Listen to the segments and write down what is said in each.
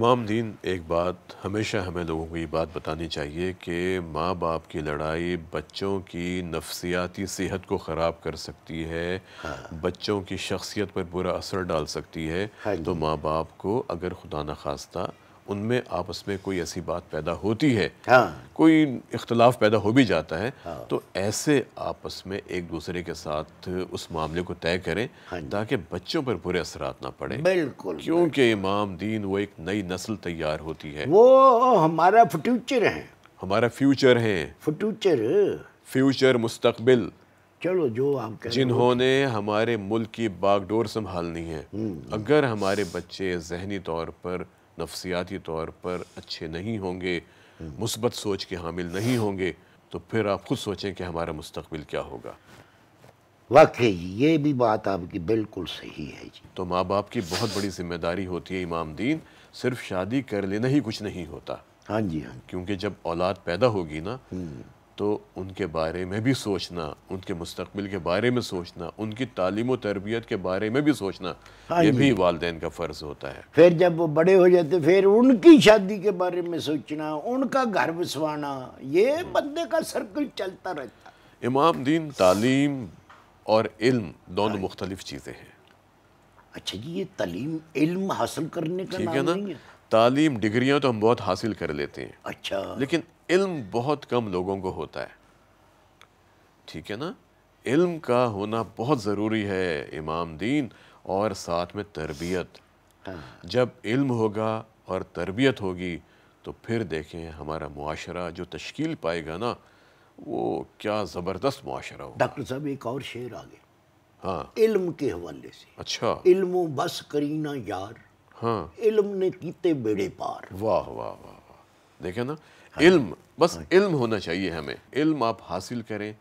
इमाम दीन एक बात हमेशा हमें लोगों को ये बात बतानी चाहिए कि माँ बाप की लड़ाई बच्चों की नफसियाती सेहत को ख़राब कर सकती है हाँ। बच्चों की शख्सियत पर बुरा असर डाल सकती है हाँ तो माँ बाप को अगर खुदा न खास्ता उनमें आपस में कोई ऐसी बात पैदा होती है हाँ। कोई इख्तलाफ पैदा हो भी जाता है हाँ। तो ऐसे आपस में एक दूसरे के साथ उस मामले को तय करें हाँ। ताकि बच्चों पर बुरे असर ना पड़े बिल्कुल क्योंकि इमाम दीन वो एक नई नस्ल तैयार होती है वो हमारा फ्यूचर है हमारा फ्यूचर है फ्यूचर फ्यूचर मुस्तकबिल चलो जो आप जिन्होंने हमारे मुल्क की बागडोर संभालनी है हम्म। अगर हमारे बच्चे जहनी तौर पर नफसियाती तौर पर अच्छे नहीं होंगे मुस्बत सोच के हामिल नहीं होंगे तो फिर आप खुद सोचें कि हमारा मुस्तबिल क्या होगा वाकई ये भी बात आपकी बिल्कुल सही है जी तो माँ बाप की बहुत बड़ी जिम्मेदारी होती है इमाम दीन सिर्फ शादी कर लेना ही कुछ नहीं होता हाँ जी हाँ क्योंकि जब औलाद पैदा होगी ना हम्म। तो उनके बारे में भी सोचना उनके मुस्तबिल के बारे में सोचना उनकी तालीम तरबियत के बारे में भी सोचना हाँ ये भी वालदेन का फ़र्ज़ होता है फिर जब वो बड़े हो जाते फिर उनकी शादी के बारे में सोचना उनका घर बसवाना ये बंदे का सर्कल चलता रहता इमाम दीन तालीम और इल्म दोनों हाँ। मुख्तलिफ चीज़ें हैं अच्छा जी ये तलीम इल्म हासिल करने का नाम नहीं है तालीम डिग्रियाँ तो हम बहुत हासिल कर लेते हैं अच्छा लेकिन इल्म बहुत कम लोगों को होता है ठीक है ना इल्म का होना बहुत ज़रूरी है इमाम दीन और साथ में तरबियत हाँ। जब इल्म होगा और तरबियत होगी तो फिर देखें हमारा मुआरा जो तश्कील पाएगा ना वो क्या ज़बरदस्त मुआरा हो डॉक्टर साहब एक और शेर आ गए हाँ इल्म के हवाले से अच्छा इल्म बस करीना यार हाँ इल्म ने कीते बेड़े पार वाह वाह वाह वाह देखें ना हाँ, इल्म बस हाँ, इल्म होना चाहिए हमें इल्म आप हासिल करें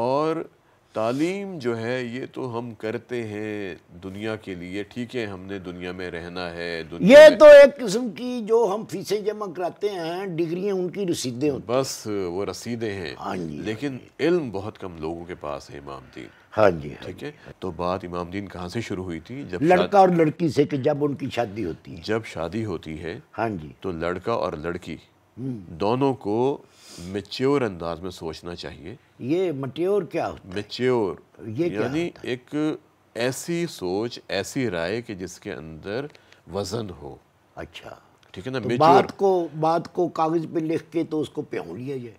और तालीम जो है ये तो हम करते हैं दुनिया के लिए ठीक है हमने दुनिया में रहना है ये तो एक किस्म की जो हम फीसें जमा कराते हैं डिग्रियां उनकी रसीदें होती बस वो रसीदें हैं हाँ जी हाँ लेकिन हाँ इल्म बहुत कम लोगों के पास है इमाम दीन हाँ जी हाँ ठीक है तो बात इमाम दीन कहाँ से शुरू हुई थी जब लड़का और लड़की से कि जब उनकी शादी होती है जब शादी होती है हाँ जी तो लड़का और लड़की हम्म। दोनों को मेच्योर अंदाज में सोचना चाहिए ये मट्योर क्या होता मेच्योर ये यानी एक ऐसी सोच ऐसी राय कि जिसके अंदर वजन हो अच्छा ठीक है ना तो बात को बात को कागज पे लिख के तो उसको प्यों लिया जाए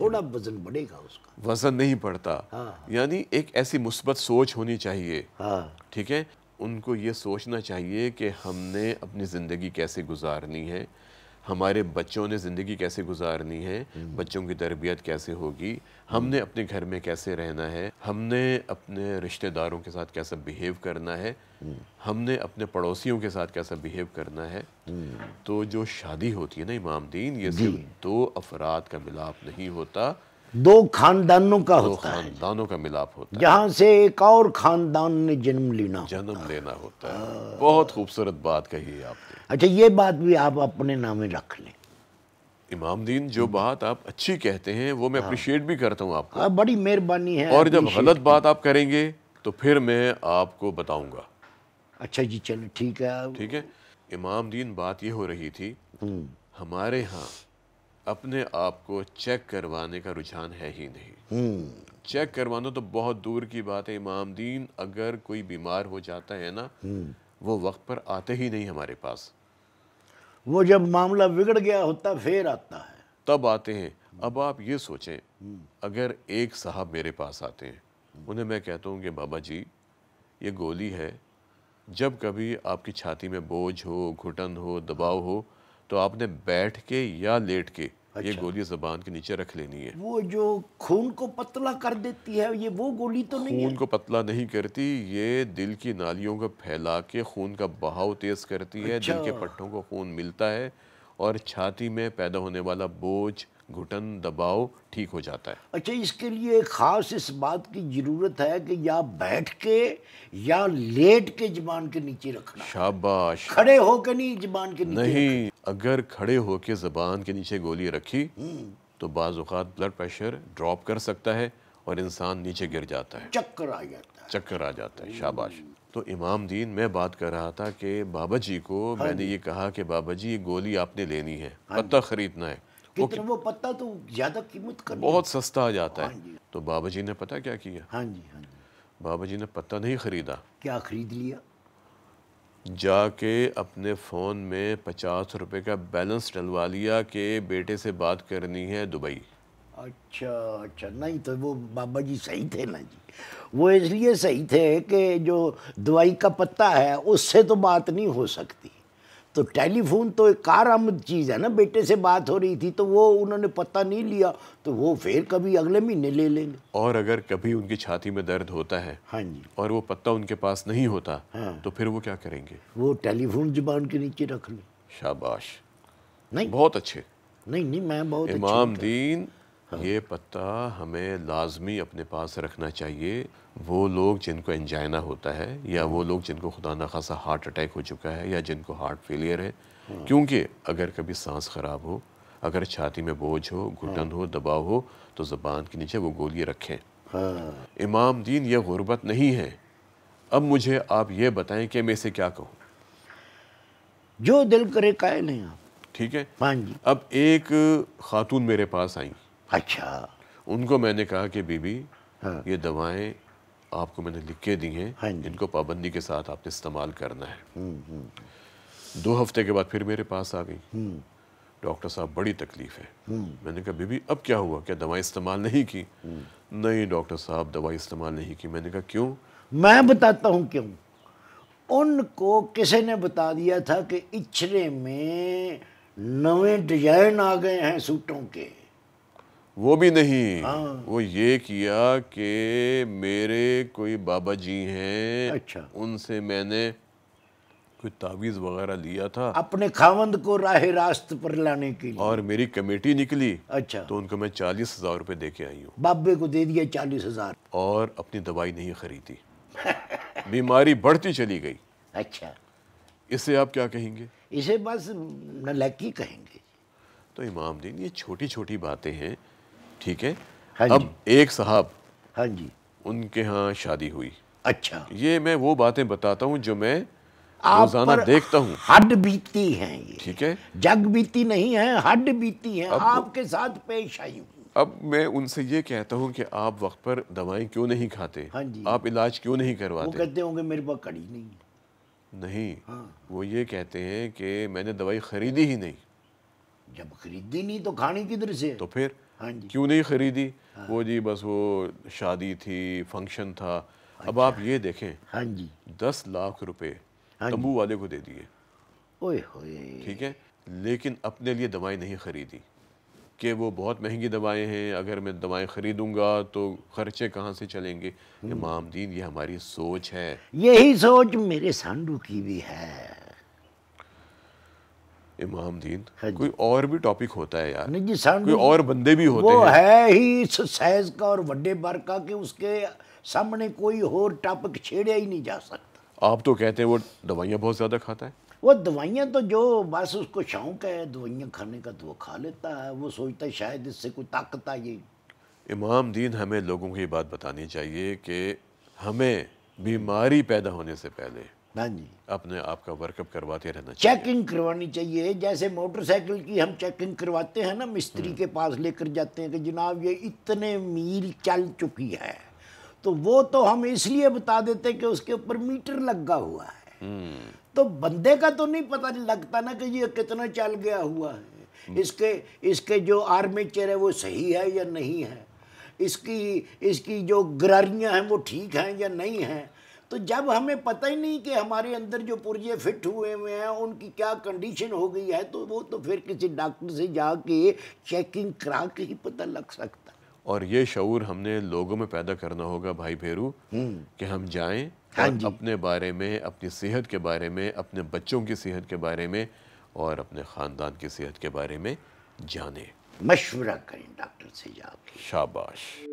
थोड़ा hmm. वजन बढ़ेगा उसका वजन नहीं पड़ता हाँ, यानी एक ऐसी मुस्बत सोच होनी चाहिए हाँ। ठीक हाँ। है उनको ये सोचना चाहिए कि हमने अपनी ज़िंदगी कैसे गुजारनी है हमारे बच्चों ने ज़िंदगी कैसे गुजारनी है हम्म। बच्चों की तरबियत कैसे होगी हमने हम्म। अपने घर में कैसे रहना है हमने अपने रिश्तेदारों के साथ कैसा बिहेव करना है हम्म। हमने अपने पड़ोसियों के साथ कैसा बिहेव करना है तो जो शादी होती है ना इमाम दीन ये सिर्फ दो अफराद का मिलाप नहीं होता दो खानदानों का दो होता खानदानों है खानदानों का मिलाप होता है जहाँ से एक और खानदान ने जन्म लेना जन्म लेना होता है हाँ। बहुत खूबसूरत बात कही है आपने अच्छा ये बात भी आप अपने नामे रख लें इमाम दीन जो हम्म। बात आप अच्छी कहते हैं वो मैं अप्रिशिएट हाँ। भी करता हूँ आपको हाँ, बड़ी मेहरबानी है और जब गलत बात आप करेंगे तो फिर मैं आपको बताऊंगा अच्छा जी चलो ठीक है ठीक है इमाम दीन बात ये हो रही थी हम्म। हमारे यहाँ अपने आप को चेक करवाने का रुझान है ही नहीं चेक हम्म। करवाना तो बहुत दूर की बात है इमाम दीन अगर कोई बीमार हो जाता है ना हम्म। वो वक्त पर आते ही नहीं हमारे पास वो जब मामला बिगड़ गया होता फिर आता है तब आते हैं अब आप ये सोचें हम्म। अगर एक साहब मेरे पास आते हैं उन्हें मैं कहता हूँ कि बाबा जी ये गोली है जब कभी आपकी छाती में बोझ हो घुटन हो दबाव हो तो आपने बैठ के या लेट के अच्छा। ये गोली जबान के नीचे रख लेनी है वो जो खून को पतला कर देती है ये वो गोली तो नहीं खून को पतला नहीं करती ये दिल की नालियों को फैला के खून का बहाव तेज करती अच्छा। है दिल के अच्छा। पट्टों को खून मिलता है और छाती में पैदा होने वाला बोझ घुटन दबाव ठीक हो जाता है अच्छा इसके लिए ख़ास इस बात की ज़रूरत है कि या बैठ के या लेट के जबान के नीचे रखना शाबाश खड़े होके नहीं जबान के नीचे नहीं अगर खड़े होके जबान के नीचे गोली रखी हम्म। तो बाज़ात ब्लड प्रेशर ड्रॉप कर सकता है और इंसान नीचे गिर जाता है चक्कर आ जाता है चक्कर आ जाता है शाबाश तो इमाम दीन मैं बात कर रहा था कि बाबा जी को हाँ मैंने ये कहा कि बाबा जी ये गोली आपने लेनी है हाँ पत्ता ख़रीदना है वो, कि... वो पत्ता तो ज़्यादा कीमत कर बहुत सस्ता आ जाता हाँ है तो बाबा जी ने पता क्या किया हाँ जी हाँ जी बाबा जी ने पत्ता नहीं ख़रीदा क्या ख़रीद लिया जाके अपने फ़ोन में पचास रुपए का बैलेंस डलवा लिया के बेटे से बात करनी है दुबई अच्छा अच्छा नहीं तो वो बाबा जी सही थे ना जी वो इसलिए सही थे कि जो दवाई का पत्ता है उससे तो बात नहीं हो सकती तो टेलीफोन तो एक कार आमद चीज़ है ना बेटे से बात हो रही थी तो वो उन्होंने पता नहीं लिया तो वो फिर कभी अगले महीने ले लेंगे और अगर कभी उनकी छाती में दर्द होता है हाँ जी और वो पत्ता उनके पास नहीं होता हाँ। तो फिर वो क्या करेंगे वो टेलीफोन जुबान के नीचे रख लें शाबाश नहीं बहुत अच्छे नहीं नहीं मैं बहुत इमाम दीन हाँ। ये पत्ता हमें लाजमी अपने पास रखना चाहिए वो लोग जिनको एंजाइना होता है या वो लोग जिनको खुदा न खासा हार्ट अटैक हो चुका है या जिनको हार्ट फेलियर है हाँ। क्योंकि अगर कभी सांस ख़राब हो अगर छाती में बोझ हो घुटन हाँ। हो दबाव हो तो ज़बान के नीचे वो गोली रखें हाँ। इमाम दीन ये गुर्बत नहीं है अब मुझे आप ये बताएं कि मैं इसे क्या कहूँ जो दिल करे कायल नहीं आप ठीक है हाँ जी अब एक खातून मेरे पास आई अच्छा उनको मैंने कहा कि बीबी हाँ। ये दवाएं आपको मैंने लिख के दी हैं हाँ इनको पाबंदी के साथ आपने इस्तेमाल करना है हम्म, हम्म। दो हफ्ते के बाद फिर मेरे पास आ गई हम्म। डॉक्टर साहब बड़ी तकलीफ है मैंने कहा बीबी अब क्या हुआ क्या दवाई इस्तेमाल नहीं की नहीं डॉक्टर साहब दवाई इस्तेमाल नहीं की मैंने कहा क्यों मैं बताता हूँ क्यों उनको किसी ने बता दिया था कि इछरे में नवे डिजाइन आ गए हैं सूटों के वो भी नहीं हाँ। वो ये किया कि मेरे कोई बाबा जी हैं अच्छा उनसे मैंने कोई तावीज़ वगैरह लिया था अपने खावंद को राह रास्त पर लाने के लिए और मेरी कमेटी निकली अच्छा तो उनको मैं चालीस हजार रूपए दे के आई हूँ बाबे को दे दिया चालीस हजार और अपनी दवाई नहीं खरीदी बीमारी बढ़ती चली गई अच्छा इसे आप क्या कहेंगे इसे बस नलैकी कहेंगे तो इमाम दीन ये छोटी छोटी बातें हैं ठीक है हाँ अब एक साहब हाँ जी उनके यहाँ शादी हुई अच्छा ये मैं वो बातें बताता हूँ जो मैं रोजाना देखता हूँ हड बीती है ठीक है जग बीती नहीं है हड बीती है आपके साथ पेश आई हूँ अब मैं उनसे ये कहता हूँ कि आप वक्त पर दवाएं क्यों नहीं खाते हाँ जी आप इलाज क्यों नहीं करवाते वो कहते होंगे मेरे पास कड़ी नहीं नहीं हाँ। वो ये कहते हैं कि मैंने दवाई खरीदी ही नहीं जब खरीदी नहीं तो खानी किधर से तो फिर हाँ जी क्यों नहीं ख़रीदी हाँ। वो जी बस वो शादी थी फंक्शन था अच्छा। अब आप ये देखें हाँ जी दस लाख रुपए हाँ तंबू वाले को दे दिए ओए होए ठीक है लेकिन अपने लिए दवाई नहीं ख़रीदी कि वो बहुत महंगी दवाएं हैं अगर मैं दवाएं ख़रीदूंगा तो खर्चे कहाँ से चलेंगे इमाम हम्म। दीन ये हमारी सोच है यही सोच मेरे सांडू की भी है इमाम दीन हाँ कोई और भी टॉपिक होता है यार नहीं जी सर कोई और बंदे भी होते वो हैं है ही इस साइज का और वड्डे बार का कि उसके सामने कोई और टॉपिक छेड़ा ही नहीं जा सकता आप तो कहते हैं वो दवाइयाँ बहुत ज़्यादा खाता है वो दवाइयाँ तो जो बस उसको शौक है दवाइयाँ खाने का तो वो खा लेता है वो सोचता है शायद इससे कोई ताकत आ जाए इमाम दीन हमें लोगों को ये बात बतानी चाहिए कि हमें बीमारी पैदा होने से पहले हाँ जी अपने आप का वर्कअप करवाते रहना चाहिए चेकिंग करवानी चाहिए जैसे मोटरसाइकिल की हम चेकिंग करवाते हैं ना मिस्त्री हम्म। के पास लेकर जाते हैं कि जनाब ये इतने मील चल चुकी है तो वो तो हम इसलिए बता देते कि उसके ऊपर मीटर लगा हुआ है हम्म। तो बंदे का तो नहीं पता लगता ना कि ये कितना चल गया हुआ है हम्म। इसके इसके जो आर्मेचर है वो सही है या नहीं है इसकी इसकी जो गरारियाँ हैं वो ठीक हैं या नहीं हैं तो जब हमें पता ही नहीं कि हमारे अंदर जो पुर्जे फिट हुए हुए हैं उनकी क्या कंडीशन हो गई है तो वो तो फिर किसी डॉक्टर से जाके चेकिंग करा के ही पता लग सकता और ये शूर हमने लोगों में पैदा करना होगा भाई भेरू हम्म। कि हम जाएं हाँ और अपने बारे में अपनी सेहत के बारे में अपने बच्चों की सेहत के बारे में और अपने ख़ानदान की सेहत के बारे में जाने मशवरा करें डॉक्टर से जाके शाबाश